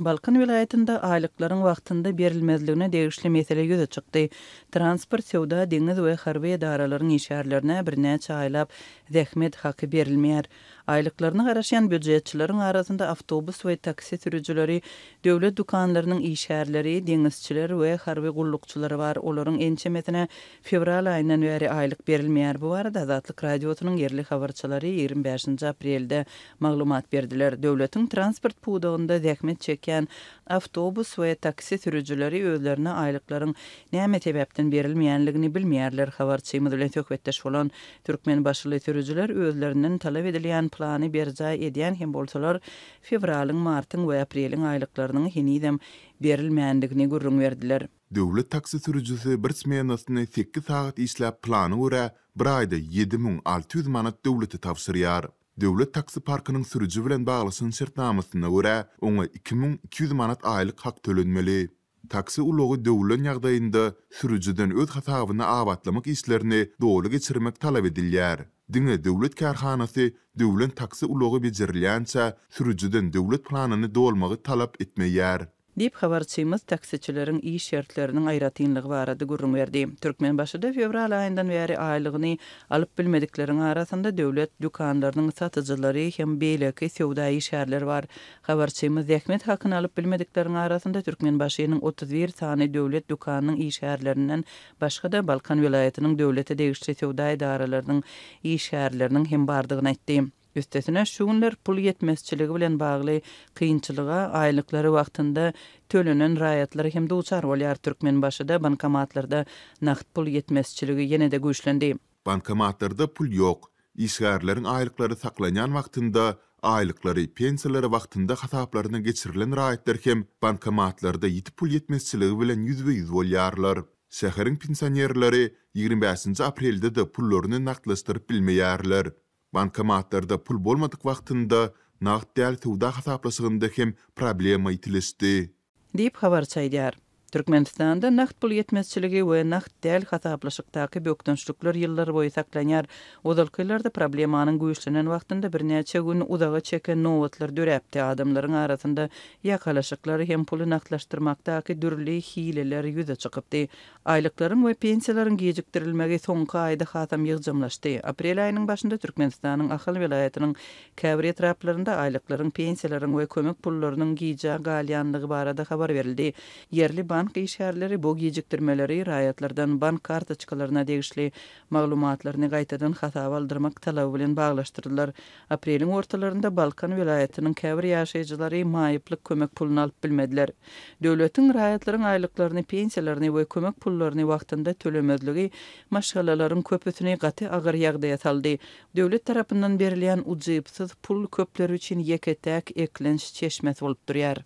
Balkan vilayatında aylıkların vaqtında berilmezligine degişli mesele yüze çıktı. Transport, sevda, deniz ve harbiye daraların işarlarına bir neçayla zähmet haqı berilmeyer. Aylıklarını garaşyan büdjetçilerin arasında avtobus ve taksi sürücüleri, dövlet dukanlarının işerleri, dinizçiler ve harbi gullukçuları var. Oların ençemetine fevral ayından veri aylık berilmeyer bu arada Azatlık Radyosu'nun yerli havarçıları 25. aprelde maglumat berdiler. Dövletin transport puğdağında zekmet çeken avtobus ve taksi sürücüleri özlerine aylıkların neyme tebepten berilmeyenligini bilmeyerler havarçıymı dilen tökvetteş olan Türkmen başlı sürücüler özlerinin talep edilen planı berza edýän hem bolsalar fevralyň martyň we apreliň aýlyklarynyň hinidem berilmändigini gurrun berdiler. Döwlet taksi sürücüsi bir smenasyny 8 sagat işläp planı görä bir aýda 7600 manat döwleti tapşyryar. Döwlet taksi parkynyň sürücü bilen baglanyşyn şertnamasyna görä oňa 2200 manat aýlyk hak tölenmeli. taksi ulogu döwlen ýagdaýynda sürücüden öz hatawyny avatlamak işlerini dogry geçirmek talap edilýär. Dine döwlet karhanasy döwlen taksi ulogu bejirilýänçe sürücüden döwlet planyny dolmagy talap etmeýär. Dip habarçymyz taksiçilerin iyi şertlerinin ayratinlig barady gurrun berdi. Türkmen başyda fevral ayından beri aylygyny alyp bilmediklerin arasynda döwlet dukanlarynyň satyjylary hem beýleki sowdaýy şäherler bar. Habarçymyz Ahmet Hakyn alyp bilmediklerin arasynda Türkmen başynyň 31 sany döwlet dukanynyň iyi şäherlerinden başga Balkan vilayatynyň döwlete degişli sowdaýy daralarynyň iyi şäherleriniň hem bardygyny aýtdy. Üstesine şunlar pul yetmezçiligi bilen bağlı kıyınçılığa aylıkları vaqtında tölünün rayatları hem de uçar Türkmen başı da bankamatlarda naht pul yetmezçiligi yine de güçlendi. Bankamatlarda pul yok. İsgarların aylıkları saklanan vaqtında aylıkları pensiyaları vaqtında hataplarına geçirilen rayatlar hem bankamatlarda yit pul yetmezçiligi bilen 100 yüz volyarlar. Sehirin pinsanyerleri 25. aprelde de pullorunu naklastırıp bilmeyarlar. bankamatlarda pul bolmadyk wagtynda naqd täl tuwda hasaplasygynda hem problema itilisdi. Dip habar çaýýar. Türkmenistanda naqt pul yetmezçiligi we naqt del hataplaşyk taqi bökdünçlükler ýyllar boyu saklanýar. ýyllarda problemanyň güýçlenen wagtynda birnäçe gün uzağa çeken nowatlar döräpdi. Adamlaryň arasynda ýakalaşyklar hem puly naqtlaşdyrmakdaky dürli hileler ýüze çykypdy. Aýlyklaryň we pensiýalaryň gejikdirilmegi soňky aýda hatam ýygjymlaşdy. Aprel aýynyň başynda Türkmenistanyň Ahal welaýatynyň käbir etraplarynda aýlyklaryň, pensiýalaryň we kömek pullarynyň gejik galyanlygy barada habar berildi. Yerli banka işärleri bu gejikdirmeleri raýatlardan bank kartaçkalaryna degişli maglumatlaryny gaýtadan xata baldyrmak talaby bilen baglaşdyrdylar. Aprelin ortalarında Balkan vilayatynyň käbir ýaşaýjylary maýyplyk kömek pulyny alyp bilmediler. Döwletiň raýatlaryň aýlyklaryny, pensiýalaryny we kömek pullaryny wagtynda tölemezligi maşgalalaryň köpüsini gaty agyr ýagdaýa saldy. Döwlet tarapyndan berilýän ujypsyz pul köpler üçin ýeketäk eklenç çeşmət bolup durýar.